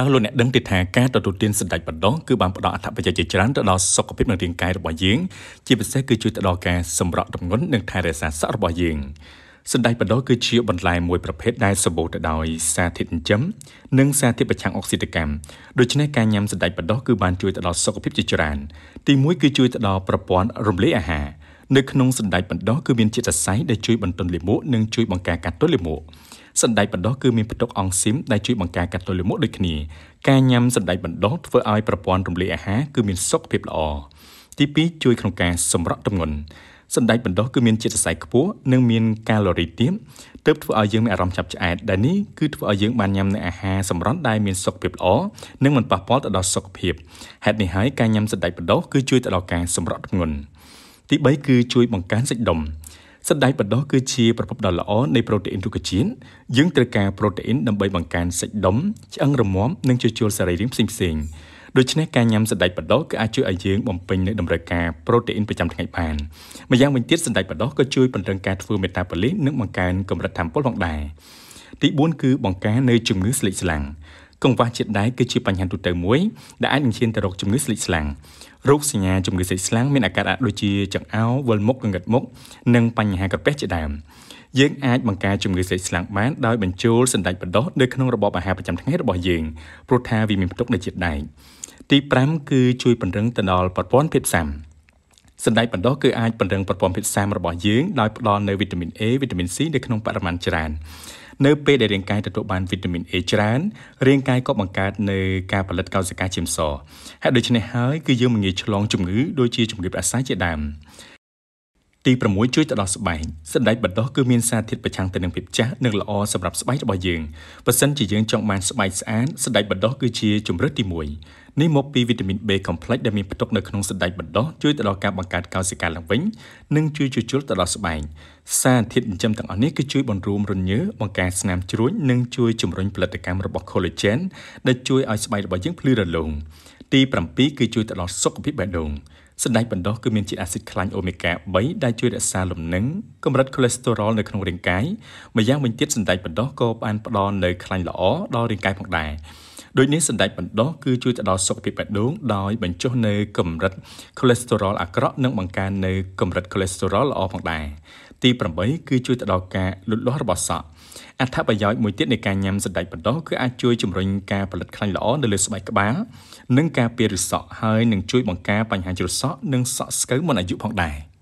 តើលោកអ្នកដឹងទេថាការទទួលទានសណ្តែកបដោះគឺបានផ្ដល់អត្ថប្រយោជន៍ជាច្រើនទៅដល់សុខភាពនិងរាងកាយរបស់យើងជាពិសេសគឺជួយទៅដល់ការសម្រក់ទម្ងន់និងថែរក្សាសក់របស់យើងសណ្តែកបដោះគឺជាបន្លែមួយប្រភេទដែលសម្បូរទៅដោយសារធាតុចិញ្ចឹមនិងសារធាតុប្រឆាំងអុកស៊ីតកម្មដូច្នេះការញ៉ាំសណ្តែកបដោះគឺបានជួយទៅដល់សុខភាពជាច្រើនទីមួយគឺជួយទៅដល់ប្រព័ន្ធរំលាយអាហារនៅក្នុងសណ្តែកបណ្ដោះគឺមានជាតិសរសៃដែលជួយបន្ទន់លាមកនិងជួយបង្ការការទល់លាមកសណ្ដែកបណ្ដោះគឺមានផ្ទុកអង់ស៊ីមដែលជួយបង្ការកាត់ទល់លាមកដូចគ្នាការញ៉ាំសណ្ដែកបណ្ដោះធ្វើឲ្យប្រព័ន្ធរំលាយអាហារគឺមានសុខភាពល្អទី2ជួយក្នុងការសម្រក់ទម្ងន់សណ្ដែកបណ្ដោះគឺមានជាតិសរសៃខ្ពស់និងមានកាឡូរីទាបទើបធ្វើឲ្យយើងមានអារម្មណ៍ចាប់ឆ្អែតដែលនេះគឺធ្វើឲ្យយើងបានញ៉ាំនៅអាហារសម្រន់ដែលមានសុខភាពល្អនិងមិនប៉ះពាល់ទៅដល់សុខភាពហេតុនេះហើយការញ៉ាំសណ្ដែកបណ្ដោះគឺជួយទៅដល់ការសម្រក់ទម្ងន់ទី3គឺជួយបង្កើនសាច់ដុំសណ្ដែកបណ្ដោះគឺជាប្រភពដ៏ល្អនៃប្រូតេអ៊ីនរុក្ខជាតិយើងត្រូវការប្រូតេអ៊ីនដើម្បីបង្កើនសាច់ដុំឆ្អឹងរមាំនិងជួសជុលសរីរាង្គផ្សេងៗដូច្នេះការញ៉ាំសណ្ដែកបដោះក៏អាចជួយឲ្យយើងបំពេញនូវតម្រូវការប្រូតេអ៊ីនប្រចាំថ្ងៃបានម្យ៉ាងវិញទៀតសណ្ដែកបដោះក៏ជួយពង្រឹងការធ្វើមេតាបូលីសនិងបង្កើនកម្រិតថាមពលផងដែរទី4គឺបង្ការនៅជំងឺស្លេកស្លាំងកង្វះជាតិដែកគឺជាបញ្ហាទូទៅមួយដែលអាចនឹងឈានទៅរកជំងឺស្លេកស្លាំងរោគសញ្ញាជំងឺស្លេកស្លាំងមានអាការៈដូចជាចង្អោរវិលមុខកង្កឹតមុខនិងបញ្ហាក្រពះជាដើមយើងអាចបង្ការជំងឺស្លេកស្លាំងបានដោយបញ្ចូលសណ្ដែកបណ្ដុះនៅក្នុងរបបអាហារប្រចាំថ្ងៃរបស់យើងព្រោះថាវាមានផ្ទុកនៃជាតិដែកទី5គឺជួយពង្រឹងទៅដល់ប្រព័ន្ធភាពស៊ាំសណ្ដែកបណ្ដុះគឺអាចពង្រឹងប្រព័ន្ធភាពស៊ាំរបស់យើងដោយផ្ដល់នូវវីតាមីន A វីតាមីន C នៅក្នុងបរិមាណច្រើននៅពេលដែលរាងកាយទទួលបានវីតាមីន A ច្រើនរាងកាយក៏បង្កើតនៅការផលិតកោសិកាជាមសហើយដូច្នេះហើយគឺយើងមិនងាយឆ្លងជំងឺដូចជាជំងឺផ្ដាសាយជាដើម។ទី6ជួយទៅដល់ស្បែកសណ្ដែកបដោះគឺមានសារធាតុប្រឆាំងទៅនឹងភាពចាស់និងល្អសម្រាប់ស្បែករបស់យើងបើសិនជាយើងចង់បានស្បែកស្អាតសណ្ដែកបដោះគឺជាជម្រើសទី1នេះមកពីវីតាមីន B complex ដែលមានផ្ទុកនៅក្នុងសណ្ដែកបដោះជួយទៅដល់ការបង្កើតកោសិកាឡើងវិញនិងជួយជួសជុលទៅដល់ស្បែកសារធាតុចិញ្ចឹមទាំងអស់នេះគឺជួយបន្រួមរញើបង្ការស្នាមជ្រួញនិងជួយជំរុញផលិតកម្មរបស់ collagen ដែលជួយឲ្យស្បែករបស់យើងភ្លឺរលោងទី7គឺជួយទៅដល់សុខភាពបេះដូងសណ្ដែកបណ្ដុះគឺមានជាតិអាស៊ីតខ្លាញ់អូមេហ្គា3ដែលជួយរក្សាលំនឹងកម្រិតខូលេស្តេរ៉ុលនៅក្នុងរាងកាយម្យ៉ាងវិញទៀតសណ្ដែកបណ្ដុះក៏បានផ្ដល់នូវខ្លាញ់ល្អដល់រាងកាយផងដែរដូចនេះសម្ដេចបណ្ដោះគឺជួយទៅដល់សុខភាពបេះដូងដោយបញ្ចុះនៅ កម្រិត cholesterol អាក្រក់និងបង្កើននៅកម្រិត cholesterol ល្អផងដែរទី8គឺជួយទៅដល់ការលូតលាស់របស់សក់អត្ថប្រយោជន៍មួយទៀតនៃការញ៉ាំសណ្ដែកបណ្ដោះគឺអាចជួយជំរុញការផលិតខ្លាញ់ល្អនៅលើស្បែកក្បាលនិងការពារឫសសក់ហើយនឹងជួយបង្ការបញ្ហាជ្រុះសក់និងសក់ស្កូវមុនអាយុផងដែរ។